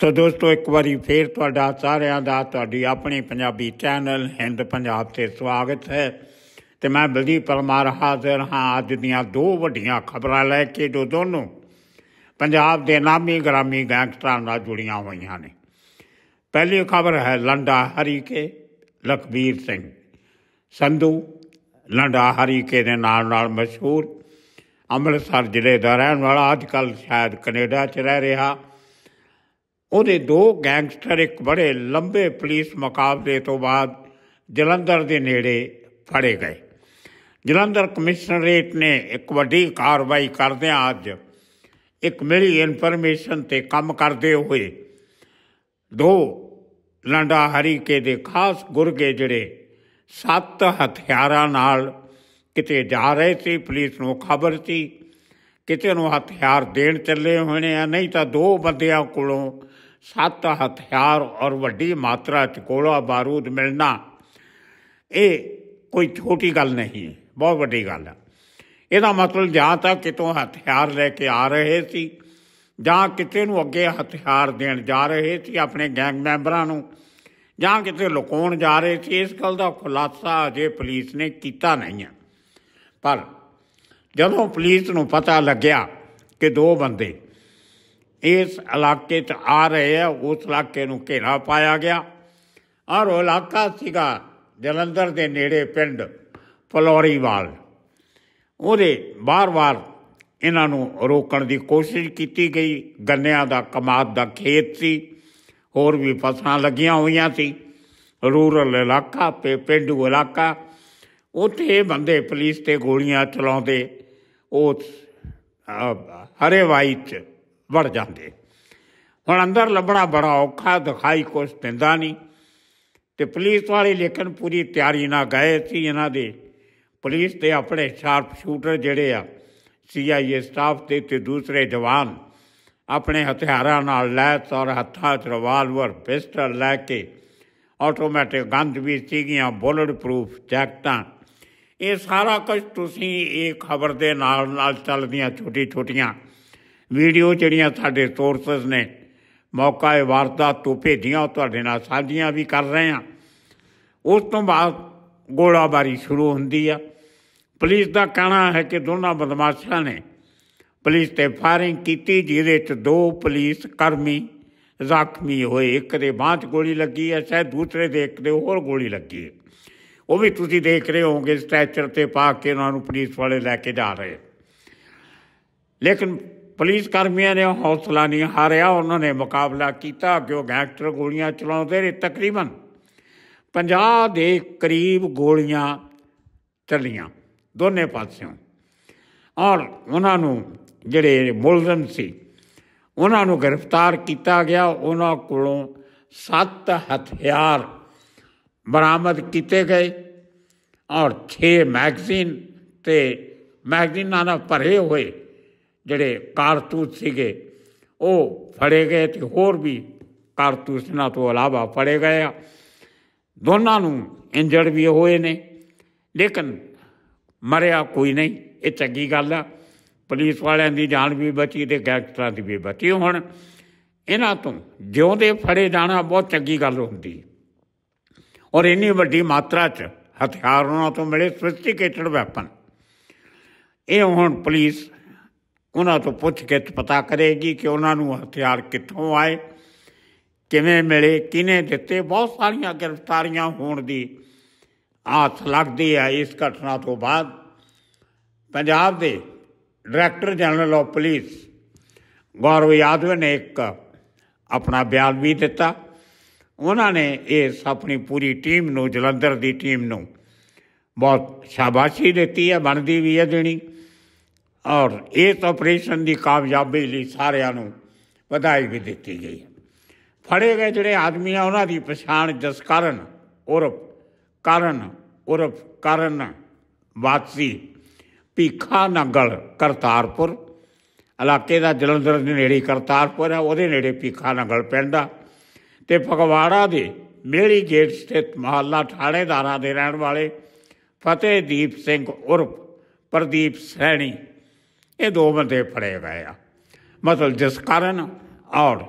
ਸੋ ਦੋਸਤੋ ਇੱਕ ਵਾਰੀ ਫੇਰ ਤੁਹਾਡਾ ਸਾਰਿਆਂ ਦਾ ਤੁਹਾਡੀ ਆਪਣੀ ਪੰਜਾਬੀ ਚੈਨਲ ਹਿੰਦ ਪੰਜਾਬ ਤੇ ਸਵਾਗਤ ਹੈ ਤੇ ਮੈਂ ਬਲਦੀ ਪਰਮਾਰ ਹਾਜ਼ਰ ਹਾਂ ਅੱਜ ਦੀਆਂ ਦੋ ਵੱਡੀਆਂ ਖਬਰਾਂ ਲੈ ਕੇ ਜੋ ਦੋਨੋਂ ਪੰਜਾਬ ਦੇ ਨਾਮੀ ਗ੍ਰਾਮੀ ਗੈਂਗਸਟਰਾਂ ਨਾਲ ਜੁੜੀਆਂ ਹੋਈਆਂ ਨੇ ਪਹਿਲੀ ਖਬਰ ਹੈ ਲੰਡਾ ਹਰੀਕੇ ਲਖਬੀਰ ਸਿੰਘ ਸੰਧੂ ਲੰਡਾ ਹਰੀਕੇ ਦੇ ਨਾਲ ਨਾਲ ਮਸ਼ਹੂਰ ਅੰਮ੍ਰਿਤਸਰ ਜ਼ਿਲ੍ਹੇ ਦਾ ਰਹਿਣ ਵਾਲਾ ਅੱਜ ਕੱਲ੍ਹ ਸ਼ਾਇਦ ਕੈਨੇਡਾ 'ਚ ਰਹਿ ਰਿਹਾ ਉਹਦੇ ਦੋ ਗੈਂਗਸਟਰ ਇੱਕ ਬੜੇ ਲੰਬੇ ਪੁਲਿਸ ਮੁਕਾਬਲੇ ਤੋਂ ਬਾਅਦ ਜਲੰਧਰ ਦੇ ਨੇੜੇ ਫੜੇ ਗਏ ਜਲੰਧਰ ਕਮਿਸ਼ਨਰੇਟ ਨੇ ਇੱਕ ਵੱਡੀ ਕਾਰਵਾਈ ਆ ਅੱਜ ਇੱਕ ਮਿਲੀ ਇਨਫੋਰਮੇਸ਼ਨ ਤੇ ਕੰਮ ਕਰਦੇ ਹੋਏ ਦੋ ਲੰਡਾ ਹਰੀਕੇ ਦੇ ਖਾਸ ਗੁਰਗੇ ਜਿਹੜੇ ਸੱਤ ਹਥਿਆਰਾਂ ਨਾਲ ਕਿਤੇ ਜਾ ਰਹੇ ਸੀ ਪੁਲਿਸ ਨੂੰ ਖਬਰ ਸੀ ਕਿਤੇ ਨੂੰ ਹਥਿਆਰ ਦੇਣ ਚੱਲੇ ਹੋਣੇ ਆ ਨਹੀਂ ਤਾਂ ਦੋ ਬੰਦਿਆਂ ਕੋਲੋਂ ਸੱਤ ਹਥਿਆਰ ਔਰ ਵੱਡੀ ਮਾਤਰਾ 'ਚ ਕੋਲਾ ਬਾਰੂਦ ਮਿਲਣਾ ਇਹ ਕੋਈ ਛੋਟੀ ਗੱਲ ਨਹੀਂ ਬਹੁਤ ਵੱਡੀ ਗੱਲ ਹੈ ਇਹਦਾ ਮਤਲਬ ਜਾਂ ਤਾਂ ਕਿਤੋਂ ਹਥਿਆਰ ਲੈ ਕੇ ਆ ਰਹੇ ਸੀ ਜਾਂ ਕਿਤੇ ਨੂੰ ਅੱਗੇ ਹਥਿਆਰ ਦੇਣ ਜਾ ਰਹੇ ਸੀ ਆਪਣੇ ਗੈਂਗ ਮੈਂਬਰਾਂ ਨੂੰ ਜਾਂ ਕਿਤੇ ਲੁਕਾਉਣ ਜਾ ਰਹੇ ਸੀ ਇਸ ਗੱਲ ਦਾ ਖੁਲਾਸਾ ਅਜੇ ਪੁਲਿਸ ਨੇ ਕੀਤਾ ਨਹੀਂ ਹੈ ਪਰ ਜਦੋਂ ਪੁਲਿਸ ਨੂੰ ਪਤਾ ਲੱਗਿਆ ਕਿ ਦੋ ਬੰਦੇ ਇਸ ਇਲਾਕੇ 'ਚ ਆ ਰਹੇ ਆ ਉਸ ਇਲਾਕੇ ਨੂੰ ਘੇਰਾ ਪਾਇਆ ਗਿਆ ਔਰ ਉਹ ਇਲਾਕਾ ਸੀਗਾ ਜਲੰਧਰ ਦੇ ਨੇੜੇ ਪਿੰਡ ਫਲੋਰੀਵਾਲ ਉਹਦੇ ਬਾਰ-ਬਾਰ ਇਹਨਾਂ ਨੂੰ ਰੋਕਣ ਦੀ ਕੋਸ਼ਿਸ਼ ਕੀਤੀ ਗਈ ਗੰਨਿਆਂ ਦਾ ਕਮਾਦ ਦਾ ਖੇਤ ਸੀ ਹੋਰ ਵੀ ਫਸਲਾਂ ਲੱਗੀਆਂ ਹੋਈਆਂ ਸੀ ਰੂਰਲ ਇਲਾਕਾ ਤੇ ਪਿੰਡ ਇਲਾਕਾ ਉੱਥੇ ਬੰਦੇ ਪੁਲਿਸ ਤੇ ਗੋਲੀਆਂ ਚਲਾਉਂਦੇ ਉਹ ਹਰੇ ਵਾਈਚ ਵੜ ਜਾਂਦੇ ਹੁਣ ਅੰਦਰ ਲੱਭਣਾ ਬੜਾ ਔਖਾ ਦਿਖਾਈ ਕੁਛ ਦਿੰਦਾ ਨਹੀਂ ਤੇ ਪੁਲਿਸ ਵਾਲੇ ਲੇਕਿਨ ਪੂਰੀ ਤਿਆਰੀ ਨਾਲ ਗਏ ਸੀ ਇਹਨਾਂ ਦੇ ਪੁਲਿਸ ਤੇ ਆਪਣੇ ਸ਼ਾਰਪ ਸ਼ੂਟਰ ਜਿਹੜੇ ਆ ਸੀਆਈਏ ਸਟਾਫ ਤੇ ਤੇ ਦੂਸਰੇ ਜਵਾਨ ਆਪਣੇ ਹਥਿਆਰਾਂ ਨਾਲ ਲੈ ਤੌਰ ਹੱਥਾਂ 'ਚ ਰਿਵਾਲਵਰ ਪਿਸਟਲ ਲੈ ਕੇ ਆਟੋਮੈਟਿਕ ਗੰਦ ਵੀ ਸੀਗੀਆਂ ਬੁਲਟ ਪ੍ਰੂਫ ਜੈਕਟਾਂ ਇਹ ਸਾਰਾ ਕੁਝ ਤੁਸੀਂ ਇਹ ਖਬਰ ਦੇ ਨਾਲ ਨਾਲ ਚੱਲਦੀਆਂ ਛੋਟੀ ਛੋਟੀਆਂ ਵੀਡੀਓ ਜਿਹੜੀਆਂ ਸਾਡੇ ਸੋਰਸਸ ਨੇ ਮੌਕਾ ਇਹ ਵਾਰਤਾ ਤੋਂ ਭੇਜੀਆਂ ਤੁਹਾਡੇ ਨਾਲ ਸਾਂਝੀਆਂ ਵੀ ਕਰ ਰਹੇ ਹਾਂ ਉਸ ਤੋਂ ਬਾਅਦ ਗੋਲਾਬਾਰੀ ਸ਼ੁਰੂ ਹੁੰਦੀ ਆ ਪੁਲਿਸ ਦਾ ਕਹਿਣਾ ਹੈ ਕਿ ਦੋਨਾਂ ਬਦਮਾਸ਼ਾਂ ਨੇ ਪੁਲਿਸ ਤੇ ਫਾਇਰਿੰਗ ਕੀਤੀ ਜਿਹਦੇ 'ਚ ਦੋ ਪੁਲਿਸ ਕਰਮੀ ਜ਼ਖਮੀ ਹੋਏ ਇੱਕ ਦੇ ਬਾਹਤ ਗੋਲੀ ਲੱਗੀ ਹੈ ਸ਼ਾਇਦ ਦੂਸਰੇ ਦੇ ਇੱਕ ਦੇ ਹੋਰ ਗੋਲੀ ਲੱਗੀ ਹੈ ਉਹ ਵੀ ਤੁਸੀਂ ਦੇਖ ਰਹੇ ਹੋਵੋਗੇ ਸਟ੍ਰੈਚਰ ਤੇ ਪਾ ਕੇ ਉਹਨਾਂ ਨੂੰ ਪੁਲਿਸ ਵਾਲੇ ਲੈ ਕੇ ਜਾ ਰਹੇ ਲੇਕਿਨ ਪੁਲਿਸ ਕਰਮੀਆਂ ਨੇ ਹੌਸਲਾ ਨਹੀਂ ਹਾਰਿਆ ਉਹਨਾਂ ਨੇ ਮੁਕਾਬਲਾ ਕੀਤਾ ਅੱਗੇ ਗੈਂਗਸਟਰ ਗੋਲੀਆਂ ਚਲਾਉਂਦੇ ਨੇ ਤਕਰੀਬਨ 50 ਦੇ ਕਰੀਬ ਗੋਲੀਆਂ ਚੱਲੀਆਂ ਦੋਨੇ ਪਾਸਿਓਂ ਔਰ ਉਹਨਾਂ ਨੂੰ ਜਿਹੜੇ ਮੁਲਜ਼ਮ ਸੀ ਉਹਨਾਂ ਨੂੰ ਗ੍ਰਿਫਤਾਰ ਕੀਤਾ ਗਿਆ ਉਹਨਾਂ ਕੋਲੋਂ 7 ਹਥਿਆਰ ਬਰਾਮਦ ਕੀਤੇ ਗਏ ਔਰ 6 ਮੈਗਜ਼ੀਨ ਤੇ ਮੈਗਜ਼ੀਨਾਂ ਨਾਲ ਭਰੇ ਹੋਏ ਜਿਹੜੇ ਕਾਰਤੂਸ ਸੀਗੇ ਉਹ ਫੜੇ ਗਏ ਤੇ ਹੋਰ ਵੀ ਨਾਲ ਤੋਂ ਇਲਾਵਾ ਫੜੇ ਗਏ ਆ ਦੋਨਾਂ ਨੂੰ ਇੰਜਰਡ ਵੀ ਹੋਏ ਨੇ ਲੇਕਿਨ ਮਰਿਆ ਕੋਈ ਨਹੀਂ ਇਹ ਚੰਗੀ ਗੱਲ ਆ ਪੁਲਿਸ ਵਾਲਿਆਂ ਦੀ ਜਾਨ ਵੀ ਬਚੀ ਤੇ ਗੈਂਗਸਟਰਾਂ ਦੀ ਵੀ ਬਚੀ ਹੁਣ ਇਹਨਾਂ ਤੋਂ ਜਿਉਂਦੇ ਫੜੇ ਜਾਣਾ ਬਹੁਤ ਚੰਗੀ ਗੱਲ ਹੁੰਦੀ ਔਰ ਇੰਨੀ ਵੱਡੀ ਮਾਤਰਾ 'ਚ ਹਥਿਆਰ ਉਹਨਾਂ ਤੋਂ ਮਿਲੇ ਸਫਿਸਟੀਕੇਟਡ ਵੈਪਨ ਇਹ ਹੁਣ ਪੁਲਿਸ ਉਹਨਾਂ ਤੋਂ ਪੁੱਛ ਕੇ ਪਤਾ ਕਰੇਗੀ ਕਿ ਉਹਨਾਂ ਨੂੰ ਹਥਿਆਰ ਕਿੱਥੋਂ ਆਏ ਕਿਵੇਂ ਮਿਲੇ ਕਿਨੇ ਦਿੱਤੇ ਬਹੁਤ ਸਾਰੀਆਂ ਗ੍ਰਿਫਤਾਰੀਆਂ ਹੋਣ ਦੀ ਆਸ ਲੱਗਦੀ ਹੈ ਇਸ ਘਟਨਾ ਤੋਂ ਬਾਅਦ ਪੰਜਾਬ ਦੇ director general of police Gaurav Yadav ਨੇ ਇੱਕ ਆਪਣਾ ਬਿਆਨ ਵੀ ਦਿੱਤਾ ਉਹਨਾਂ ਨੇ ਇਸ ਆਪਣੀ ਪੂਰੀ ਟੀਮ ਨੂੰ ਜਲੰਧਰ ਦੀ ਟੀਮ ਨੂੰ ਬਹੁਤ ਸ਼ਾਬਾਸ਼ੀ ਦਿੱਤੀ ਹੈ ਬਣਦੀ ਵੀ ਹੈ ਦੇਣੀ ਔਰ ਇਸ ਆਪਰੇਸ਼ਨ ਦੀ ਕਾਮਯਾਬੀ ਲਈ ਸਾਰਿਆਂ ਨੂੰ ਵਧਾਈ ਵੀ ਦਿੱਤੀ ਗਈ ਫੜੇ ਗਏ ਜਿਹੜੇ ਆਦਮੀ ਆ ਉਹਨਾਂ ਦੀ ਪਛਾਣ ਜਸਕਰਨ ਉਰਫ ਕਰਨ ਉਰਫ ਕਰਨ ਵਾਸੀ ਪੀਖਾ ਨਗਲ ਕਰਤਾਰਪੁਰ ਇਲਾਕੇ ਦਾ ਜਲੰਧਰ ਦੇ ਨੇੜੇ ਕਰਤਾਰਪੁਰ ਹੈ ਉਹਦੇ ਨੇੜੇ ਪੀਖਾ ਨਗਲ ਪਿੰਡ ਆ ਤੇ ਫਗਵਾੜਾ ਦੇ ਮੇਰੀ ਗੇਟ ਸਥਿਤ ਮਹੱਲਾ ਠਾਣੇਦਾਰਾਂ ਦੇ ਰਹਿਣ ਵਾਲੇ ਫਤਿਹਦੀਪ ਸਿੰਘ ਉਰਫ ਪ੍ਰਦੀਪ ਸੈਣੀ ਇਹ ਦੋ ਬੰਦੇ ਫੜੇ ਗਏ ਆ ਮਤਲਬ ਜਸਕਰਨ ਔਰ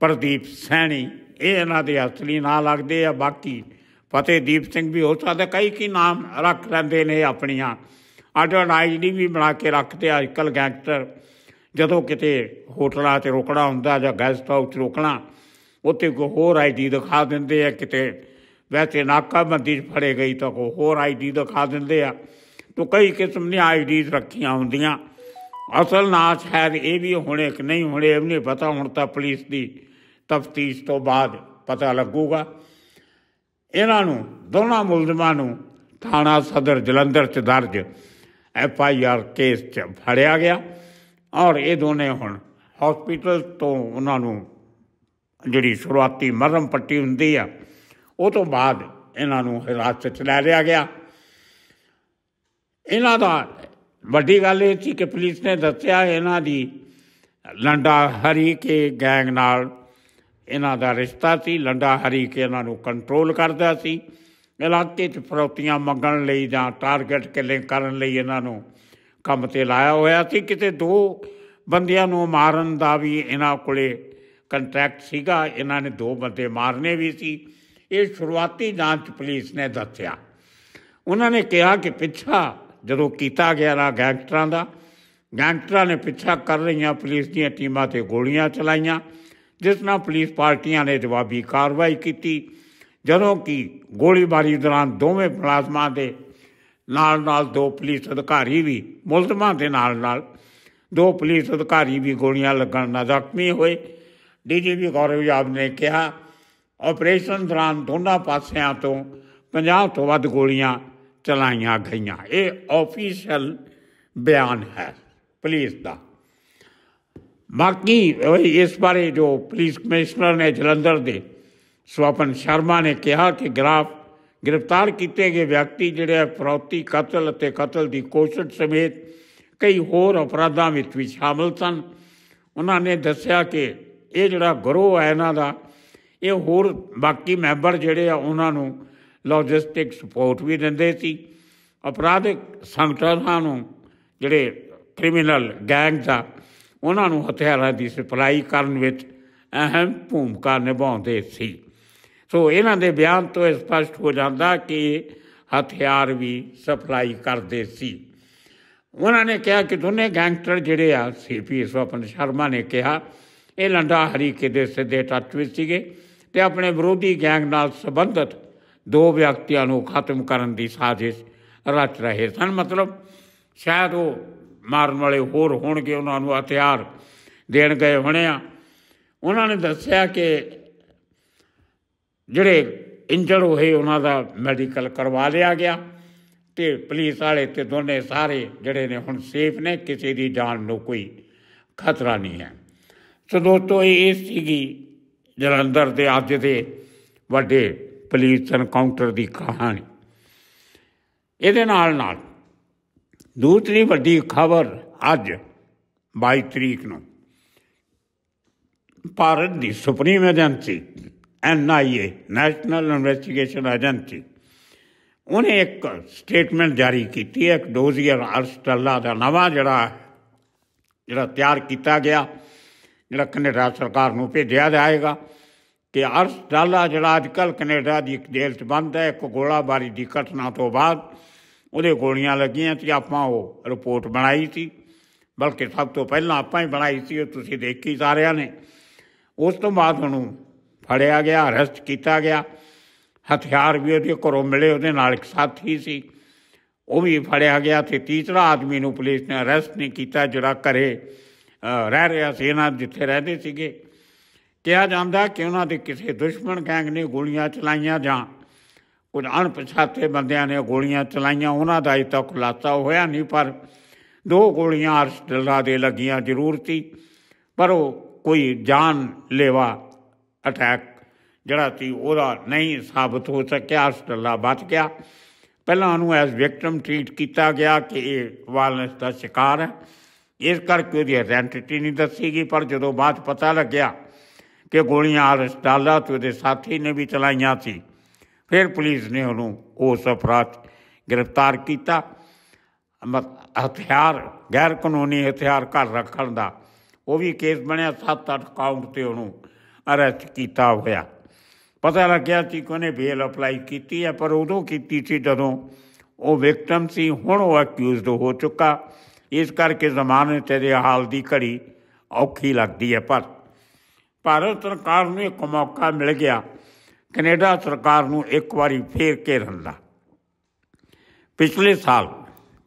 ਪ੍ਰਦੀਪ ਸੈਣੀ ਇਹ ਇਹਨਾਂ ਦੇ ਅਸਲੀ ਨਾਂ ਲੱਗਦੇ ਆ ਬਾਕੀ ਫਤੇ ਦੀਪ ਸਿੰਘ ਵੀ ਹੋ ਸਕਦਾ ਕਈ ਕੀ ਨਾਮ ਰੱਖ ਲੈਂਦੇ ਨੇ ਆਪਣੀਆਂ ਆਡਰ ਆਈਡੀ ਵੀ ਬਣਾ ਕੇ ਰੱਖਦੇ ਆ ਅੱਜਕੱਲ ਗੈਂਗਸਟਰ ਜਦੋਂ ਕਿਤੇ ਹੋਟਲਾਂ 'ਤੇ ਰੁਕਣਾ ਹੁੰਦਾ ਜਾਂ ਗੈਸਟ ਹਾਊਸ 'ਚ ਰੁਕਣਾ ਉੱਥੇ ਕੋ ਹੋਰ ਆਈਡੀ ਦਿਖਾ ਦਿੰਦੇ ਆ ਕਿਤੇ ਵੈਸੇ ਨਾਕਾਬੰਦੀ 'ਚ ਫੜੇ ਗਈ ਤਾਂ ਕੋ ਹੋਰ ਆਈਡੀ ਦਿਖਾ ਦਿੰਦੇ ਆ ਤੋ ਕਈ ਕਿਸਮ ਦੀਆਂ ਆਈਡੀਜ਼ ਰੱਖੀਆਂ ਹੁੰਦੀਆਂ ਅਸਲ ਨਾਚ ਹੈ ਇਹ ਵੀ ਹੁਣੇ ਕਿ ਨਹੀਂ ਹੁਣੇ ਇਹ ਨਹੀਂ ਪਤਾ ਹੁਣ ਤਾਂ ਪੁਲਿਸ ਦੀ ਤਫਤੀਸ਼ ਤੋਂ ਬਾਅਦ ਪਤਾ ਲੱਗੂਗਾ ਇਹਨਾਂ ਨੂੰ ਦੋਨਾਂ ਮੁਲਜ਼ਮਾਂ ਨੂੰ ਥਾਣਾ ਸਦਰ ਜਲੰਧਰ ਚ ਦਰਜ ਐਫ ਆਈ ਆਰ ਕੇਸ ਚ ਫੜਿਆ ਗਿਆ ਔਰ ਇਹ ਦੋਨੇ ਹੁਣ ਹਸਪੀਟਲ ਤੋਂ ਉਹਨਾਂ ਨੂੰ ਜਿਹੜੀ ਸ਼ੁਰੂਆਤੀ ਮਰਮ ਪੱਟੀ ਹੁੰਦੀ ਆ ਉਹ ਤੋਂ ਬਾਅਦ ਇਹਨਾਂ ਨੂੰ ਹਿਰਾਸਤ ਚ ਲੈ ਲਿਆ ਗਿਆ ਇਹਨਾਂ ਦਾ ਵੱਡੀ ਗੱਲ ਇਹ ਸੀ ਕਿ ਪੁਲਿਸ ਨੇ ਦੱਸਿਆ ਇਹਨਾਂ ਦੀ ਲੰਡਾ ਹਰੀ ਕੇ ਗੈਂਗ ਨਾਲ ਇਹਨਾਂ ਦਾ ਰਿਸ਼ਤਾ ਸੀ ਲੰਡਾ ਹਰੀ ਕੇ ਇਹਨਾਂ ਨੂੰ ਕੰਟਰੋਲ ਕਰਦਾ ਸੀ ਇਲਾਕੇ 'ਚ ਫਰੋਤੀਆਂ ਮੰਗਣ ਲਈ ਜਾਂ ਟਾਰਗੇਟ ਕਿਲਿੰਗ ਕਰਨ ਲਈ ਇਹਨਾਂ ਨੂੰ ਕੰਮ ਤੇ ਲਾਇਆ ਹੋਇਆ ਸੀ ਕਿਤੇ ਦੋ ਬੰਦਿਆਂ ਨੂੰ ਮਾਰਨ ਦਾ ਵੀ ਇਹਨਾਂ ਕੋਲੇ ਕੰਟਰੈਕਟ ਸੀਗਾ ਇਹਨਾਂ ਨੇ ਦੋ ਬੰਦੇ ਮਾਰਨੇ ਵੀ ਸੀ ਇਹ ਸ਼ੁਰੂਆਤੀ ਜਾਂਚ ਪੁਲਿਸ ਨੇ ਦੱਸਿਆ ਉਹਨਾਂ ਨੇ ਕਿਹਾ ਕਿ ਪਿੱਛਾ ਜਦੋਂ ਕੀਤਾ ਗਿਆ ਰਾ ਗੈਂਗਸਟਰਾਂ ਦਾ ਗੈਂਗਸਟਰਾਂ ਨੇ ਪਿੱਛਾ ਕਰ ਰਹੀਆਂ ਪੁਲਿਸ ਦੀਆਂ ਟੀਮਾਂ ਤੇ ਗੋਲੀਆਂ ਚਲਾਈਆਂ ਜਿਸ ਨਾਲ ਪੁਲਿਸ ਪਾਰਟੀਆਂ ਨੇ ਜਵਾਬੀ ਕਾਰਵਾਈ ਕੀਤੀ ਜਦੋਂ ਕਿ ਗੋਲੀਬਾਰੀ ਦੌਰਾਨ ਦੋਵੇਂ ਪਲਾਜ਼ਮਾ ਦੇ ਨਾਲ ਨਾਲ ਦੋ ਪੁਲਿਸ ਅਧਿਕਾਰੀ ਵੀ ਮੁਲਜ਼ਮਾਂ ਦੇ ਨਾਲ ਨਾਲ ਦੋ ਪੁਲਿਸ ਅਧਿਕਾਰੀ ਵੀ ਗੋਲੀਆਂ ਲੱਗਣ ਨਾਲ ਜ਼ਖਮੀ ਹੋਏ ਡੀਜੀਪੀ ਗੌਰਵ ਯਾਦ ਨੇ ਕਿਹਾ ਆਪਰੇਸ਼ਨ ਦੌਰਾਨ ਦੋਨਾਂ ਪਾਸਿਆਂ ਤੋਂ 50 ਤੋਂ ਵੱਧ ਗੋਲੀਆਂ ਚਲਾਈਆਂ ਗਈਆਂ ਇਹ ਆਫੀਸ਼ੀਅਲ ਬਿਆਨ ਹੈ ਪੁਲਿਸ ਦਾ ਬਾਕੀ ਇਸ ਬਾਰੇ ਜੋ ਪੁਲਿਸ ਕਮਿਸ਼ਨਰ ਨੇ ਜਲੰਧਰ ਦੇ ਸਵਪਨ ਸ਼ਰਮਾ ਨੇ ਕਿਹਾ ਕਿ ਗ੍ਰਾਫ ਗ੍ਰਿਫਤਾਰ ਕੀਤੇ ਗਏ ਵਿਅਕਤੀ ਜਿਹੜੇ ਫਰੌਤੀ ਕਤਲ ਅਤੇ ਕਤਲ ਦੀ ਕੋਸ਼ਿਸ਼ ਸਮੇਤ ਕਈ ਹੋਰ ਅਪਰਾਧਾਂ ਵਿੱਚ ਵੀ ਸ਼ਾਮਲ ਸਨ ਉਹਨਾਂ ਨੇ ਦੱਸਿਆ ਕਿ ਇਹ ਜਿਹੜਾ ਗਰੋਹ ਹੈ ਇਹਨਾਂ ਦਾ ਇਹ ਹੋਰ ਬਾਕੀ ਮੈਂਬਰ ਜਿਹੜੇ ਆ ਉਹਨਾਂ ਨੂੰ ਲੌਜਿਸਟਿਕ ਸਪੋਰਟ ਵੀ ਦਿੰਦੇ ਸੀ ਅਪਰਾਧਿਕ ਸੰਗਠਨਾਂ ਨੂੰ ਜਿਹੜੇ ਕ੍ਰਿਮੀਨਲ ਗੈਂਗਸ ਦਾ ਉਹਨਾਂ ਨੂੰ ਹਥਿਆਰਾਂ ਦੀ ਸਪਲਾਈ ਕਰਨ ਵਿੱਚ ਅਹਿਮ ਭੂਮਿਕਾ ਨਿਭਾਉਂਦੇ ਸੀ ਸੋ ਇਹਨਾਂ ਦੇ ਬਿਆਨ ਤੋਂ ਇਹ ਸਪਸ਼ਟ ਹੋ ਜਾਂਦਾ ਕਿ ਹਥਿਆਰ ਵੀ ਸਪਲਾਈ ਕਰਦੇ ਸੀ ਉਹਨਾਂ ਨੇ ਕਿਹਾ ਕਿ ਦੋਨੇ ਗੈਂਗਸਟਰ ਜਿਹੜੇ ਆ ਸੀਪੀ ਸਵਪਨ ਸ਼ਰਮਾ ਨੇ ਕਿਹਾ ਇਹ ਲੰਡਾ ਹਰੀਕੇ ਦੇ ਸਿੱਧੇ ਟੱਚ ਵਿੱਚ ਸੀਗੇ ਤੇ ਆਪਣੇ ਵਿਰੋਧੀ ਗੈਂਗ ਨਾਲ ਸੰਬੰਧਤ ਦੋ ਵਿਅਕਤੀਆਂ ਨੂੰ ਖਤਮ ਕਰਨ ਦੀ ਸਾਜ਼ਿਸ਼ ਰਚ ਰਹੇ ਸਨ ਮਤਲਬ ਸ਼ਾਇਦ ਉਹ ਮਾਰਨ ਵਾਲੇ ਹੋਰ ਹੋਣਗੇ ਉਹਨਾਂ ਨੂੰ ਹਥਿਆਰ ਦੇਣ ਗਏ ਹੋਣੇ ਆ ਉਹਨਾਂ ਨੇ ਦੱਸਿਆ ਕਿ ਜਿਹੜੇ ਇੰਜਰ ਹੋਏ ਉਹਨਾਂ ਦਾ ਮੈਡੀਕਲ ਕਰਵਾ ਲਿਆ ਗਿਆ ਤੇ ਪੁਲਿਸ ਵਾਲੇ ਤੇ ਦੋਨੇ ਸਾਰੇ ਜਿਹੜੇ ਨੇ ਹੁਣ ਸੇਫ ਨੇ ਕਿਸੇ ਦੀ ਜਾਨ ਨੂੰ ਕੋਈ ਖਤਰਾ ਨਹੀਂ ਹੈ ਸੋ ਦੋਸਤੋ ਇਹ ਸੀਗੀ ਜਲੰਧਰ ਦੇ ਅੱਜ ਦੇ ਵੱਡੇ ਪੁਲਿਸ ਐਨਕਾਊਂਟਰ ਦੀ ਕਹਾਣੀ ਇਹਦੇ ਨਾਲ ਨਾਲ ਦੂਸਰੀ ਵੱਡੀ ਖਬਰ ਅੱਜ 22 ਤਰੀਕ ਨੂੰ ਭਾਰਤ ਦੀ supreme agency NIA national investigation agency ਉਹਨੇ ਇੱਕ ਸਟੇਟਮੈਂਟ ਜਾਰੀ ਕੀਤੀ ਇੱਕ ਡੋਜ਼ੀਅਰ ਅਰਸਟੱਲਾ ਦਾ ਨਵਾਂ ਜਿਹੜਾ ਜਿਹੜਾ ਤਿਆਰ ਕੀਤਾ ਗਿਆ ਜਿਹੜਾ ਕੈਨੇਡਾ ਸਰਕਾਰ ਨੂੰ ਭੇਜਿਆ ਜਾਏਗਾ ਕਿ ਅਰਸ ਡਾਲਾ ਜਿਹੜਾ ਅੱਜ ਕੱਲ ਕੈਨੇਡਾ ਦੀ ਇੱਕ ਜੇਲ੍ਹ 'ਚ ਬੰਦ ਹੈ ਇੱਕ ਗੋਲਾਬਾਰੀ ਦੀ ਘਟਨਾ ਤੋਂ ਬਾਅਦ ਉਹਦੇ ਗੋਲੀਆਂ ਲੱਗੀਆਂ ਤੇ ਆਪਾਂ ਉਹ ਰਿਪੋਰਟ ਬਣਾਈ ਸੀ ਬਲਕਿ ਸਭ ਤੋਂ ਪਹਿਲਾਂ ਆਪਾਂ ਹੀ ਬਣਾਈ ਸੀ ਉਹ ਤੁਸੀਂ ਦੇਖੀ ਸਾਰਿਆਂ ਨੇ ਉਸ ਤੋਂ ਬਾਅਦ ਉਹਨੂੰ ਫੜਿਆ ਗਿਆ ਅਰੈਸਟ ਕੀਤਾ ਗਿਆ ਹਥਿਆਰ ਵੀ ਉਹਦੇ ਘਰੋਂ ਮਿਲੇ ਉਹਦੇ ਨਾਲ ਇੱਕ ਸਾਥੀ ਸੀ ਉਹ ਵੀ ਫੜਿਆ ਗਿਆ ਤੇ ਤੀਸਰਾ ਆਦਮੀ ਨੂੰ ਪੁਲਿਸ ਨੇ ਅਰੈਸਟ ਨਹੀਂ ਕੀਤਾ ਜਿਹੜਾ ਘਰੇ ਰਹਿ ਰਿਹਾ ਸੀ ਇਹਨਾਂ ਜਿੱਥੇ ਰਹਿੰਦੇ ਸੀਗੇ ਕਿਹਾ ਜਾਂਦਾ ਕਿ ਉਹਨਾਂ ਦੇ ਕਿਸੇ ਦੁਸ਼ਮਣ ਗੈਂਗ ਨੇ ਗੋਲੀਆਂ ਚਲਾਈਆਂ ਜਾਂ ਕੁਝ ਅਣਪਛਾਤੇ ਬੰਦਿਆਂ ਨੇ ਗੋਲੀਆਂ ਚਲਾਈਆਂ ਉਹਨਾਂ ਦਾ ਹੀ ਤੱਕ ਲਾਤਾ ਹੋਇਆ ਨਹੀਂ ਪਰ ਦੋ ਗੋਲੀਆਂ ਅਰਸ਼ਦਲਾ ਦੇ ਲੱਗੀਆਂ ਜ਼ਰੂਰ ਸੀ ਪਰ ਉਹ ਕੋਈ ਜਾਨ ਲੇਵਾ ਅਟੈਕ ਜਿਹੜਾ ਸੀ ਉਹਦਾ ਨਹੀਂ ਸਾਬਤ ਹੋ ਸਕਿਆ ਅਰਸ਼ਦਲਾ ਬਚ ਗਿਆ ਪਹਿਲਾਂ ਉਹਨੂੰ ਐਸ ਵਿਕਟਮ ਟ੍ਰੀਟ ਕੀਤਾ ਗਿਆ ਕਿ ਇਹ ਵਾਲਨਸ ਦਾ ਸ਼ਿਕਾਰ ਹੈ ਇਸ ਕਰਕੇ ਉਹਦੀ ਆਇਡੈਂਟੀਟੀ ਨਹੀਂ ਦੱਸੀ ਗਈ ਪਰ ਜਦੋਂ ਬਾਅਦ ਪਤਾ ਲੱਗਿਆ ਕਿ ਗੋਲੀਆਂ ਅਰਸਟਾਲਾ ਤੇ ਉਹਦੇ ਸਾਥੀ ਨੇ ਵੀ ਚਲਾਈਆਂ ਸੀ ਫਿਰ ਪੁਲਿਸ ਨੇ ਉਹਨੂੰ ਉਸ ਅਪਰਾਧ ਗ੍ਰਿਫਤਾਰ ਕੀਤਾ ਹਥਿਆਰ ਗੈਰ ਕਾਨੂੰਨੀ ਹਥਿਆਰ ਘਰ ਰੱਖਣ ਦਾ ਉਹ ਵੀ ਕੇਸ ਬਣਿਆ 7-8 ਕਾਉਂਟ ਤੇ ਉਹਨੂੰ ਅਰੈਸਟ ਕੀਤਾ ਹੋਇਆ ਪਤਾ ਲੱਗਿਆ ਕਿ ਕੋਨੇ ਬੇਲ ਅਪਲਾਈ ਕੀਤੀ ਹੈ ਪਰ ਉਦੋਂ ਕੀਤੀ ਸੀ ਜਦੋਂ ਉਹ ਵਿਕਟਮ ਸੀ ਹੁਣ ਉਹ ਅਕਿਊਜ਼ਡ ਹੋ ਚੁੱਕਾ ਇਸ ਕਰਕੇ ਜ਼ਮਾਨੇ ਤੇਰੇ ਹਾਲ ਦੀ ਘੜੀ ਔਖੀ ਲੱਗਦੀ ਹੈ ਪਰ ਭਾਰਤ ਸਰਕਾਰ ਨੂੰ ਇੱਕ ਮੌਕਾ ਮਿਲ ਗਿਆ ਕੈਨੇਡਾ ਸਰਕਾਰ ਨੂੰ ਇੱਕ ਵਾਰੀ ਫੇਰ ਘੇਰਨ ਦਾ ਪਿਛਲੇ ਸਾਲ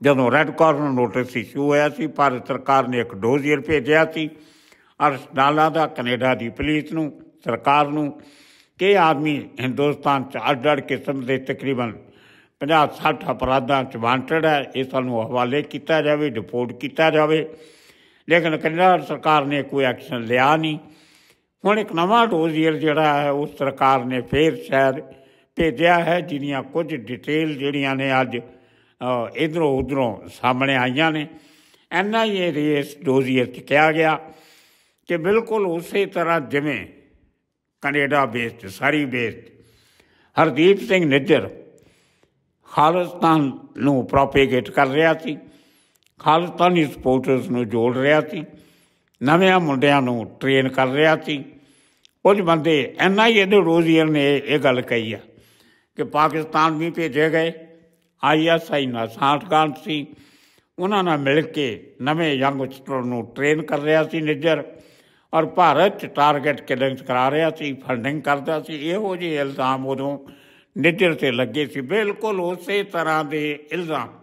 ਜਦੋਂ ਰੈੱਡ ਕਾਰਨਰ ਨੋਟਿਸ ਇਸ਼ੂ ਹੋਇਆ ਸੀ ਭਾਰਤ ਸਰਕਾਰ ਨੇ ਇੱਕ ਡੋਜ਼ੀਅਰ ਭੇਜਿਆ ਸੀ ਅਰਸਨਾਲਾ ਦਾ ਕੈਨੇਡਾ ਦੀ ਪੁਲਿਸ ਨੂੰ ਸਰਕਾਰ ਨੂੰ ਕਿ ਆਦਮੀ ਹਿੰਦੁਸਤਾਨ ਚ ਅੱਡ-ਅੱਡ ਕਿਸਮ ਦੇ ਤਕਰੀਬਨ 50-60 ਅਪਰਾਧਾਂ ਚ ਵਾਂਟਡ ਹੈ ਇਹ ਸਾਨੂੰ ਹਵਾਲੇ ਕੀਤਾ ਜਾਵੇ ਰਿਪੋਰਟ ਕੀਤਾ ਜਾਵੇ ਲੇਕਿਨ ਕੈਨੇਡਾ ਸਰਕਾਰ ਨੇ ਕੋਈ ਐਕਸ਼ਨ ਲਿਆ ਨਹੀਂ ਹੁਣ ਇੱਕ ਨਵਾਂ ਡੋਜ਼ੀਅਰ ਜਿਹੜਾ ਹੈ ਉਹ ਸਰਕਾਰ ਨੇ ਫੇਰ ਸ਼ਹਿਰ ਭੇਜਿਆ ਹੈ ਜਿਹਦੀਆਂ ਕੁਝ ਡਿਟੇਲ ਜਿਹੜੀਆਂ ਨੇ ਅੱਜ ਇਧਰੋਂ ਉਧਰੋਂ ਸਾਹਮਣੇ ਆਈਆਂ ਨੇ ਐਨਆਈਏ ਰੇਸ ਡੋਜ਼ੀਅਰ ਚ ਕਿਹਾ ਗਿਆ ਕਿ ਬਿਲਕੁਲ ਉਸੇ ਤਰ੍ਹਾਂ ਜਿਵੇਂ Canada based Surrey based Hardeep Singh Nijjar Khalistan ਨੂੰ ਪ੍ਰੋਪੇਗੇਟ ਕਰ ਰਿਹਾ ਸੀ ਖਾਲਸਤਾਨੀ ਸਪੋਰਟਰਸ ਨੂੰ ਜੋੜ ਰਿਹਾ ਸੀ ਨਵਿਆਂ ਮੁੰਡਿਆਂ ਨੂੰ ਟ੍ਰੇਨ ਕਰ ਰਿਹਾ ਸੀ ਕੁਝ ਬੰਦੇ ਐਨਆਈਏ ਦੇ ਰੋਜ਼ੀਅਰ ਨੇ ਇਹ ਗੱਲ ਕਹੀ ਆ ਕਿ ਪਾਕਿਸਤਾਨ ਵੀ ਭੇਜੇ ਗਏ ਆਈਐਸਆਈ ਨਾਲ ਸਾਠਗਾਂਠ ਸੀ ਉਹਨਾਂ ਨਾਲ ਮਿਲ ਕੇ ਨਵੇਂ ਯੰਗ ਯੰਗਸਟਰ ਨੂੰ ਟ੍ਰੇਨ ਕਰ ਰਿਹਾ ਸੀ ਨਿੱਜਰ ਔਰ ਭਾਰਤ ਚ ਟਾਰਗੇਟ ਕਿਲਿੰਗ ਕਰਾ ਰਿਹਾ ਸੀ ਫੰਡਿੰਗ ਕਰਦਾ ਸੀ ਇਹੋ ਜਿਹੇ ਇਲਜ਼ਾਮ ਉਦੋਂ ਨਿੱਜਰ ਤੇ ਲੱਗੇ ਸੀ ਬਿਲਕੁਲ ਉਸੇ ਤਰ੍ਹਾਂ ਦੇ ਇਲਜ਼ਾਮ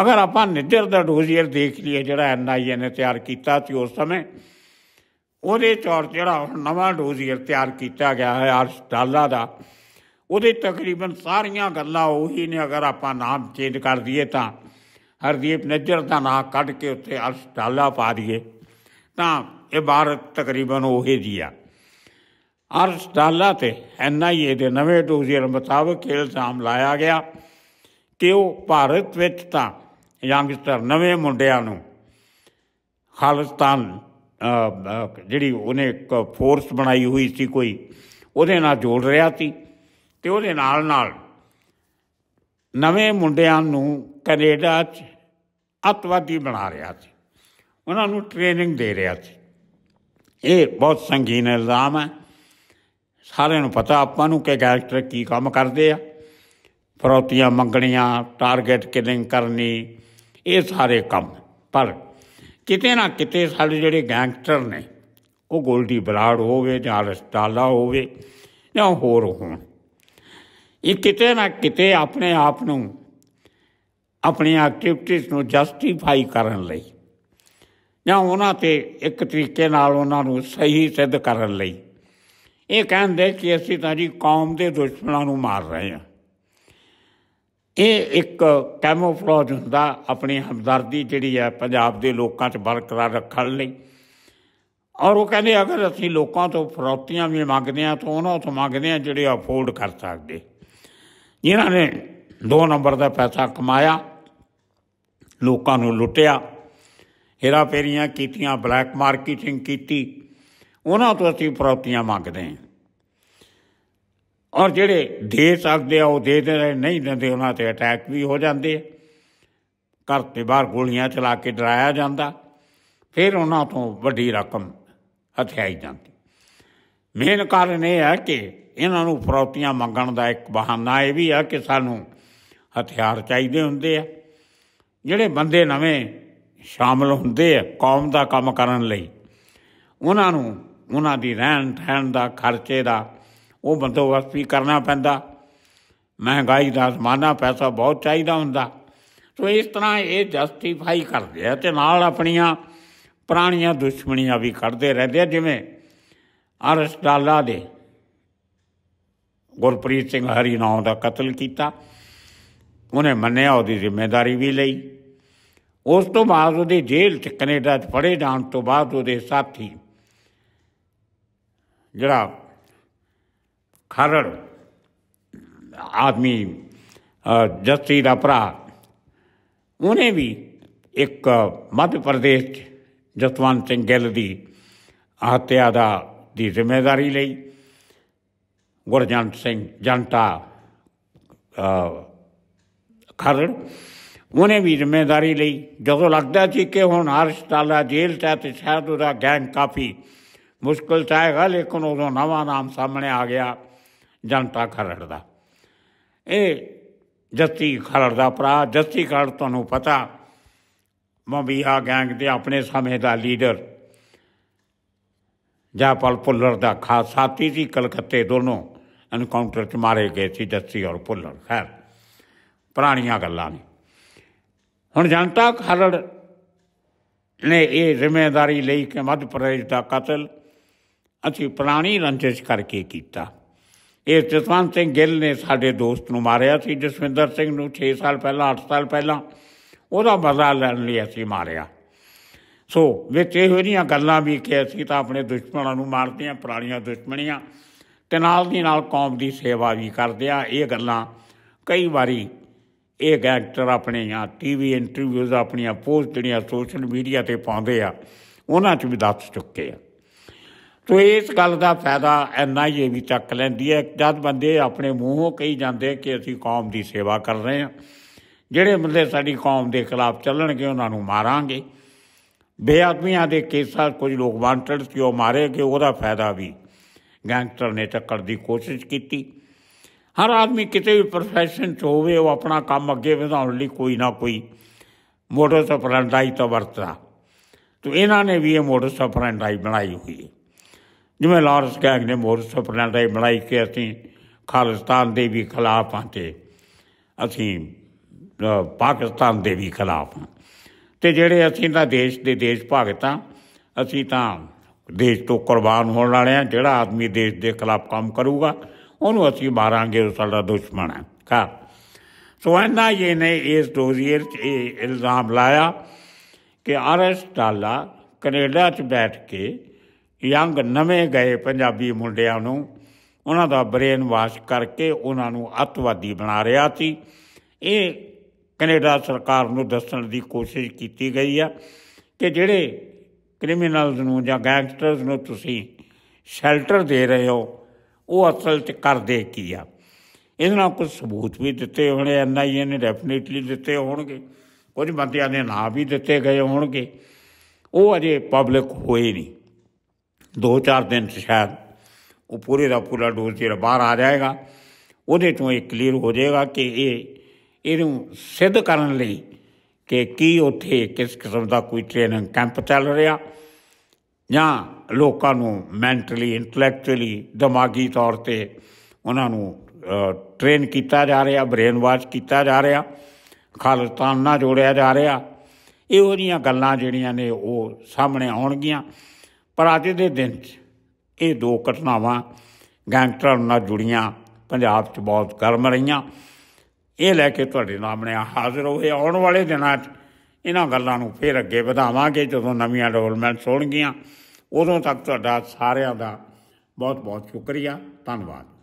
ਅਗਰ ਆਪਾਂ ਨਿੱਜਰ ਦਾ ਡੋਜ਼ੀਅਰ ਦੇਖ ਲਈਏ ਜਿਹੜਾ ਐਨਆਈਏ ਨੇ ਤਿਆਰ ਕੀਤਾ ਸੀ ਉਸ ਸਮੇਂ ਉਹਦੇ ਚੌਰ ਜਿਹੜਾ ਨਵਾਂ ਡੋਜ਼ੀਅਰ ਤਿਆਰ ਕੀਤਾ ਗਿਆ ਹੈ ਆਰਸ ਦਾ ਉਹਦੇ ਤਕਰੀਬਨ ਸਾਰੀਆਂ ਗੱਲਾਂ ਉਹੀ ਨੇ ਅਗਰ ਆਪਾਂ ਨਾਮ ਚੇਂਜ ਕਰ ਦਈਏ ਤਾਂ ਹਰਦੀਪ ਨਿੱਧਰ ਦਾ ਨਾਮ ਕੱਢ ਕੇ ਉੱਤੇ ਅਰਸ਼ ਪਾ ਦਈਏ ਤਾਂ ਇਹ ਇਬਾਰਤ ਤਕਰੀਬਨ ਉਹੀ ਦੀ ਆ ਅਰਸ਼ ਤੇ ਐਨਆਈਏ ਦੇ ਨਵੇਂ ਡੋਜ਼ੀਅਰ ਮੁਤਾਬਕ ਇਲਜ਼ਾਮ ਲਾਇਆ ਗਿਆ ਕਿ ਉਹ ਭਾਰਤ ਵਿੱਚ ਤਾਂ ਯੰਗਸਟਰ ਨਵੇਂ ਮੁੰਡਿਆਂ ਨੂੰ ਖਾਲਿਸਤਾਨ ਜਿਹੜੀ ਉਹਨੇ ਇੱਕ ਫੋਰਸ ਬਣਾਈ ਹੋਈ ਸੀ ਕੋਈ ਉਹਦੇ ਨਾਲ ਜੋੜ ਰਿਹਾ ਸੀ ਤੇ ਉਹਦੇ ਨਾਲ ਨਾਲ ਨਵੇਂ ਮੁੰਡਿਆਂ ਨੂੰ ਕੈਨੇਡਾ 'ਚ ਅਤਵਾਦੀ ਬਣਾ ਰਿਹਾ ਸੀ ਉਹਨਾਂ ਨੂੰ ਟ੍ਰੇਨਿੰਗ ਦੇ ਰਿਹਾ ਸੀ ਇਹ ਬਹੁਤ ਸੰਗੀਨ ਇਲਜ਼ਾਮ ਹੈ ਸਾਰਿਆਂ ਨੂੰ ਪਤਾ ਆਪਾਂ ਨੂੰ ਕਿ ਗੈਂਗਸਟਰ ਕੀ ਕੰਮ ਕਰਦੇ ਆ ਫਰੋਤੀਆਂ ਮੰਗਣੀਆਂ ਟਾਰਗੇਟ ਕਿਲਿੰਗ ਕਰਨੀ ਇਹ ਸਾਰੇ ਕੰਮ ਪਰ ਕਿਤੇ ਨਾ ਕਿਤੇ ਸਾਡੇ ਜਿਹੜੇ ਗੈਂਗਸਟਰ ਨੇ ਉਹ ਗੋਲਡੀ ਬਲਾੜ ਹੋਵੇ ਜਾਂ ਹੋ ਹੋਵੇ ਜਾਂ ਹੋਰ ਹੋਣ ਇਹ ਕਿਤੇ ਨਾ ਕਿਤੇ ਆਪਣੇ ਆਪ ਨੂੰ ਆਪਣੀ ਐਕਟੀਵਿਟੀਜ਼ ਨੂੰ ਜਸਟੀਫਾਈ ਕਰਨ ਲਈ ਜਾਂ ਉਹਨਾਂ ਤੇ ਇੱਕ ਤਰੀਕੇ ਨਾਲ ਉਹਨਾਂ ਨੂੰ ਸਹੀ ਸਿੱਧ ਕਰਨ ਲਈ ਇਹ ਕਹਿੰਦੇ ਕਿ ਅਸੀਂ ਤਾਂ ਜੀ ਕੌਮ ਦੇ ਦੁਸ਼ਮਣਾਂ ਨੂੰ ਮਾਰ ਰਹੇ ਹਾਂ ਇਹ ਇੱਕ ਕੈਮੋਫਲੋਜ ਹੁੰਦਾ ਆਪਣੀ ਹਮਦਰਦੀ ਜਿਹੜੀ ਹੈ ਪੰਜਾਬ ਦੇ ਲੋਕਾਂ 'ਚ ਬਰਕਰਾਰ ਰੱਖਣ ਲਈ ਔਰ ਉਹ ਕਹਿੰਦੇ ਅਗਰ ਅਸੀਂ ਲੋਕਾਂ ਤੋਂ ਫਰੌਤੀਆਂ ਵੀ ਮੰਗਦੇ ਆ ਤਾਂ ਉਹਨਾਂ ਤੋਂ ਮੰਗਦੇ ਆ ਜਿਹੜੇ ਅਫੋਰਡ ਕਰ ਸਕਦੇ ਜਿਨ੍ਹਾਂ ਨੇ ਦੋ ਨੰਬਰ ਦਾ ਪੈਸਾ ਕਮਾਇਆ ਲੋਕਾਂ ਨੂੰ ਲੁੱਟਿਆ ਹੇਰਾ ਫੇਰੀਆਂ ਕੀਤੀਆਂ ਬਲੈਕ ਮਾਰਕੀਟਿੰਗ ਕੀਤੀ ਉਹਨਾਂ ਤੋਂ ਅਸੀਂ ਫਰੌਤੀਆਂ ਮੰਗਦੇ ਆ ਔਰ ਜਿਹੜੇ ਦੇ ਸਕਦੇ ਆ ਉਹ ਦੇ ਦਿੰਦੇ ਨਹੀਂ ਦਿੰਦੇ ਉਹਨਾਂ ਤੇ ਅਟੈਕ ਵੀ ਹੋ ਜਾਂਦੇ ਆ ਘਰ ਤੇ ਬਾਹਰ ਗੋਲੀਆਂ ਚਲਾ ਕੇ ਡਰਾਇਆ ਜਾਂਦਾ ਫਿਰ ਉਹਨਾਂ ਤੋਂ ਵੱਡੀ ਰਕਮ ਹਥਿਆਈ ਜਾਂਦੀ ਮੇਨ ਕਾਰਨ ਇਹ ਹੈ ਕਿ ਇਹਨਾਂ ਨੂੰ ਫਰੌਤੀਆਂ ਮੰਗਣ ਦਾ ਇੱਕ ਬਹਾਨਾ ਇਹ ਵੀ ਆ ਕਿ ਸਾਨੂੰ ਹਥਿਆਰ ਚਾਹੀਦੇ ਹੁੰਦੇ ਆ ਜਿਹੜੇ ਬੰਦੇ ਨਵੇਂ ਸ਼ਾਮਲ ਹੁੰਦੇ ਆ ਕੌਮ ਦਾ ਕੰਮ ਕਰਨ ਲਈ ਉਹਨਾਂ ਨੂੰ ਉਹਨਾਂ ਦੀ ਰਹਿਣ ਠਹਿਣ ਦਾ ਖਰਚੇ ਦਾ ਉਹ ਬੰਦੋਬਸਤ ਵੀ ਕਰਨਾ ਪੈਂਦਾ ਮਹਿੰਗਾਈ ਦਾ ਜ਼ਮਾਨਾ ਪੈਸਾ ਬਹੁਤ ਚਾਹੀਦਾ ਹੁੰਦਾ ਸੋ ਇਸ ਤਰ੍ਹਾਂ ਇਹ ਜਸਟੀਫਾਈ ਕਰਦੇ ਆ ਤੇ ਨਾਲ ਆਪਣੀਆਂ ਪੁਰਾਣੀਆਂ ਦੁਸ਼ਮਣੀਆਂ ਵੀ ਕਰਦੇ ਰਹਿੰਦੇ ਆ ਜਿਵੇਂ ਅਰਸਟਾਲਾ ਦੇ ਗੁਰਪ੍ਰੀਤ ਸਿੰਘ ਹਰੀ ਨਾਮ ਦਾ ਕਤਲ ਕੀਤਾ ਉਹਨੇ ਮੰਨਿਆ ਉਹਦੀ ਜ਼ਿੰਮੇਵਾਰੀ ਵੀ ਲਈ ਉਸ ਤੋਂ ਬਾਅਦ ਉਹਦੀ ਜੇਲ੍ਹ 'ਚ ਕੈਨੇਡਾ 'ਚ ਫੜੇ ਜਾਣ ਤੋਂ ਬਾਅਦ ਉਹਦੇ ਸਾਥੀ ਜਿਹੜਾ ਆਦਮੀ આદમી ਦਾ ਭਰਾ ਉਹਨੇ ਵੀ ਇੱਕ ਮੱਧ ਪ੍ਰਦੇਸ਼ ਚ ਜਤਵੰਤ ਸਿੰਘ ਗਿੱਲ ਦੀ ਹੱਤਿਆ ਦਾ ਦੀ ਜ਼ਿੰਮੇਵਾਰੀ ਲਈ ਗੁਰਜਨ ਸਿੰਘ ਜੰਟਾ ਖਰੜ ਉਹਨੇ ਵੀ ਜ਼ਿੰਮੇਵਾਰੀ ਲਈ ਜਦੋਂ ਲੱਗਦਾ ਸੀ ਕਿ ਹੁਣ ਹਰਸ਼ਤਾਲਾ ਜੇਲ੍ਹ ਤੇ ਤੇ ਸ਼ਾਇਦ ਉਹਦਾ ਗੈਂਗ ਕਾਫੀ ਮੁਸ਼ਕਲ ਚਾਹੇਗਾ ਲੇਕਿਨ ਉਦੋਂ ਨਵਾਂ ਨਾਮ ਸਾਹਮਣੇ ਆ ਗਿਆ ਜਨਤਾ ਖਰੜ ਦਾ ਇਹ ਜੱਤੀ ਖਰੜ ਦਾ ਭਰਾ ਜੱਤੀ ਖਰੜ ਤੁਹਾਨੂੰ ਪਤਾ ਮਬੀਆ ਗੈਂਗ ਦੇ ਆਪਣੇ ਸਮੇਂ ਦਾ ਲੀਡਰ ਜਾਪਲ ਪੁੱਲਰ ਦਾ ਖਾਸ ਸਾਥੀ ਸੀ ਕਲਕੱਤੇ ਦੋਨੋਂ ਐਨਕਾਊਂਟਰ 'ਚ ਮਾਰੇ ਗਏ ਸੀ ਜੱਤੀ ਔਰ ਪੁੱਲਰ ਖੈਰ ਪੁਰਾਣੀਆਂ ਗੱਲਾਂ ਨੇ ਹੁਣ ਜਨਤਾ ਖਰੜ ਨੇ ਇਹ ਜ਼ਿੰਮੇਵਾਰੀ ਲਈ ਕਿ ਮੱਧ ਪ੍ਰਦੇਸ਼ ਦਾ ਕਤਲ ਅਸੀਂ ਪ੍ਰਾਣੀ ਰੰਜਿਸ਼ ਕਰਕੇ ਕੀਤਾ ਇਹ ਜਸਵੰਤ ਸਿੰਘ ਗਿੱਲ ਨੇ ਸਾਡੇ ਦੋਸਤ ਨੂੰ ਮਾਰਿਆ ਸੀ ਜਸਵਿੰਦਰ ਸਿੰਘ ਨੂੰ 6 ਸਾਲ ਪਹਿਲਾਂ 8 ਸਾਲ ਪਹਿਲਾਂ ਉਹਦਾ ਬਦਲਾ ਲੈਣ ਲਈ ਅਸੀਂ ਮਾਰਿਆ ਸੋ ਵਿੱਚ ਇਹੋ ਹੋਈਆਂ ਗੱਲਾਂ ਵੀ ਕਿ ਅਸੀਂ ਤਾਂ ਆਪਣੇ ਦੁਸ਼ਮਣਾਂ ਨੂੰ ਮਾਰਦੇ ਆਂ ਪੁਰਾਣੀਆਂ ਦੁਸ਼ਮਣੀਆਂ ਤੇ ਨਾਲ ਦੀ ਨਾਲ ਕੌਮ ਦੀ ਸੇਵਾ ਵੀ ਕਰਦੇ ਆ ਇਹ ਗੱਲਾਂ ਕਈ ਵਾਰੀ ਇਹ ਗੈਂਗਸਟਰ ਆ ਟੀਵੀ ਇੰਟਰਵਿਊਜ਼ ਆਪਣੀਆਂ ਪੋਸਟ ਜਿਹੜੀਆਂ ਸੋਸ਼ਲ ਮੀਡੀਆ ਤੇ ਪਾਉਂਦੇ ਆ ਉਹਨਾਂ 'ਚ ਵੀ ਦੱਸ ਚੁੱਕੇ ਆ ਤੋ ਇਸ ਗੱਲ ਦਾ ਫਾਇਦਾ ਐਨਾ ਹੀ ਵੀ ਚੱਕ ਲੈਂਦੀ ਹੈ ਜਦ ਬੰਦੇ ਆਪਣੇ ਮੂੰਹੋਂ ਕਹੀ ਜਾਂਦੇ ਕਿ ਅਸੀਂ ਕੌਮ ਦੀ ਸੇਵਾ ਕਰ ਰਹੇ ਹਾਂ ਜਿਹੜੇ ਬੰਦੇ ਸਾਡੀ ਕੌਮ ਦੇ ਖਿਲਾਫ ਚੱਲਣਗੇ ਉਹਨਾਂ ਨੂੰ ਮਾਰਾਂਗੇ ਬੇਆਦਮੀਆਂ ਦੇ ਕੇਸਾਂ ਕੁਝ ਲੋਕ ਵਾਂਟਡ ਸੀ ਉਹ ਮਾਰੇ ਕਿ ਉਹਦਾ ਫਾਇਦਾ ਵੀ ਗੈਂਗਸਟਰ ਨੇ ਟੱਕਰ ਦੀ ਕੋਸ਼ਿਸ਼ ਕੀਤੀ ਹਰ ਆਦਮੀ ਕਿਤੇ ਵੀ ਪ੍ਰੋਫੈਸ਼ਨ 'ਚ ਹੋਵੇ ਉਹ ਆਪਣਾ ਕੰਮ ਅੱਗੇ ਵਧਾਉਣ ਲਈ ਕੋਈ ਨਾ ਕੋਈ ਮੋਟਰ ਸਪਰੈਂਡਾਈ ਤਾਂ ਵਰਤਦਾ ਤੋ ਇਹਨਾਂ ਨੇ ਵੀ ਇਹ ਮੋਟਰ ਸਪਰੈਂਡਾਈ ਬਣਾਈ ਹੋਈ ਹੈ ਜਿਵੇਂ ਲਾਰਸ ਕੈਗ ਨੇ ਮੋਰ ਸੁਪਨਾ ਟਾਈਪ ਬਣਾਈ ਕਿ ਅਸੀਂ ਖਾਲਿਸਤਾਨ ਦੇ ਵੀ ਖਿਲਾਫ ਹਾਂ ਤੇ ਅਸੀਂ ਪਾਕਿਸਤਾਨ ਦੇ ਵੀ ਖਿਲਾਫ ਹਾਂ ਤੇ ਜਿਹੜੇ ਅਸੀਂ ਤਾਂ ਦੇਸ਼ ਦੇ ਦੇਸ਼ ਭਗਤਾਂ ਅਸੀਂ ਤਾਂ ਦੇਸ਼ ਤੋਂ ਕੁਰਬਾਨ ਹੋਣ ਵਾਲੇ ਆ ਜਿਹੜਾ ਆਦਮੀ ਦੇਸ਼ ਦੇ ਖਿਲਾਫ ਕੰਮ ਕਰੂਗਾ ਉਹਨੂੰ ਅਸੀਂ ਮਾਰਾਂਗੇ ਉਹ ਸਾਡਾ ਦੁਸ਼ਮਣ ਹੈ ਕਾ ਸੋ ਇਹਨਾਂ ਇਹ ਨੇ ਇਸ ਦੋਜ਼ੀਰ ਚ ਇਹ ਇਲਜ਼ਾਮ ਲਾਇਆ ਕਿ ਆਰਐਸ ਡਾਲਾ ਕੈਨੇਡਾ ਚ ਬੈਠ ਕੇ ਯੰਗ ਨਵੇਂ ਗਏ ਪੰਜਾਬੀ ਮੁੰਡਿਆਂ ਨੂੰ ਉਹਨਾਂ ਦਾ ਬ੍ਰੇਨ ਵਾਸ਼ ਕਰਕੇ ਉਹਨਾਂ ਨੂੰ ਅਤਵਾਦੀ ਬਣਾ ਰਿਹਾ ਸੀ ਇਹ ਕੈਨੇਡਾ ਸਰਕਾਰ ਨੂੰ ਦੱਸਣ ਦੀ ਕੋਸ਼ਿਸ਼ ਕੀਤੀ ਗਈ ਆ ਕਿ ਜਿਹੜੇ ਕ੍ਰਿਮੀਨਲਸ ਨੂੰ ਜਾਂ ਗੈਂਗਸਟਰਸ ਨੂੰ ਤੁਸੀਂ ਸ਼ੈਲਟਰ ਦੇ ਰਹੇ ਹੋ ਉਹ ਅਸਲ 'ਚ ਕਰਦੇ ਕੀ ਆ ਇਹਨਾਂ ਕੁਝ ਸਬੂਤ ਵੀ ਦਿੱਤੇ ਹੋਣੇ ਐਨਆਈਏ ਨੇ ਡੈਫੀਨਿਟਲੀ ਦਿੱਤੇ ਹੋਣਗੇ ਕੁਝ ਬੰਦਿਆਂ ਦੇ ਨਾਂ ਵੀ ਦਿੱਤੇ ਗਏ ਹੋਣਗੇ ਉਹ ਅਜੇ ਪਬਲਿਕ ਹੋਏ ਨਹੀਂ 2-4 ਦਿਨ ਚ ਸ਼ਾਇਦ ਉਹ ਪੂਰੇ ਦਾ ਪੂਰਾ ਡੋਜ਼ ਜਿਹੜਾ ਬਾਹਰ ਆ ਜਾਏਗਾ ਉਹਦੇ ਤੋਂ ਇਹ ਕਲੀਅਰ ਹੋ ਜਾਏਗਾ ਕਿ ਇਹ ਇਹਨੂੰ ਸਿੱਧ ਕਰਨ ਲਈ ਕਿ ਕੀ ਉੱਥੇ ਕਿਸ ਕਿਸਮ ਦਾ ਕੋਈ ਟ੍ਰੇਨਿੰਗ ਕੈਂਪ ਚੱਲ ਰਿਹਾ ਜਾਂ ਲੋਕਾਂ ਨੂੰ ਮੈਂਟਲੀ ਇੰਟੈਲੈਕਚੁਅਲੀ ਦਿਮਾਗੀ ਤੌਰ ਤੇ ਉਹਨਾਂ ਨੂੰ ਟ੍ਰੇਨ ਕੀਤਾ ਜਾ ਰਿਹਾ ਬ੍ਰੇਨ ਵਾਸ਼ ਕੀਤਾ ਜਾ ਰਿਹਾ ਖਾਲਸਤਾਨ ਨਾਲ ਜੋੜਿਆ ਜਾ ਰਿਹਾ ਇਹੋ ਜੀਆਂ ਗੱਲਾਂ ਜਿਹੜੀਆਂ ਨੇ ਉਹ ਸਾਹਮਣੇ ਆਉਣਗੀਆਂ ਪਰ ਅੱਜ ਦੇ ਦਿਨ 'ਚ ਇਹ ਦੋ ਘਟਨਾਵਾਂ ਗੈਂਗਟਰ ਨਾਲ ਜੁੜੀਆਂ ਪੰਜਾਬ 'ਚ ਬਹੁਤ ਗਰਮ ਰਹੀਆਂ ਇਹ ਲੈ ਕੇ ਤੁਹਾਡੇ ਸਾਹਮਣੇ ਹਾਜ਼ਰ ਹੋਏ ਆਉਣ ਵਾਲੇ ਦਿਨਾਂ 'ਚ ਇਹਨਾਂ ਗੱਲਾਂ ਨੂੰ ਫੇਰ ਅੱਗੇ ਵਧਾਵਾਂਗੇ ਜਦੋਂ ਨਵੀਆਂ ਡਵੈਲਪਮੈਂਟਸ ਹੋਣਗੀਆਂ ਉਦੋਂ ਤੱਕ ਤੁਹਾਡਾ ਸਾਰਿਆਂ ਦਾ ਬਹੁਤ ਬਹੁਤ ਸ਼ੁਕਰੀਆ ਧੰਨਵਾਦ